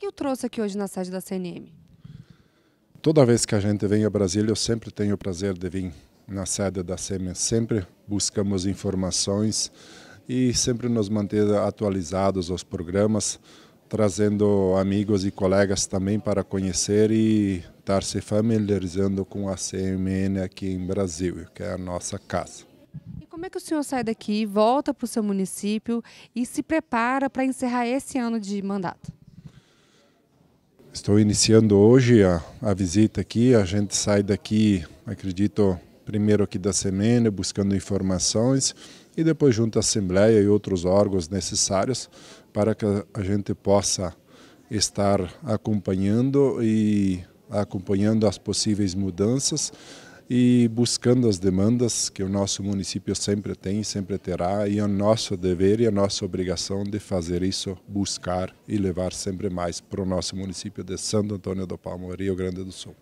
que o trouxe aqui hoje na sede da CNM? Toda vez que a gente vem a Brasília, eu sempre tenho o prazer de vir na sede da CNM. Sempre buscamos informações e sempre nos manter atualizados aos programas, trazendo amigos e colegas também para conhecer e estar se familiarizando com a CMN aqui em Brasil, que é a nossa casa. E como é que o senhor sai daqui, volta para o seu município e se prepara para encerrar esse ano de mandato? Estou iniciando hoje a, a visita aqui. A gente sai daqui, acredito, primeiro aqui da Semene, buscando informações e depois junto à Assembleia e outros órgãos necessários para que a gente possa estar acompanhando e acompanhando as possíveis mudanças e buscando as demandas que o nosso município sempre tem, sempre terá, e é o nosso dever e a é nossa obrigação de fazer isso, buscar e levar sempre mais para o nosso município de Santo Antônio do Palmo, Rio Grande do Sul.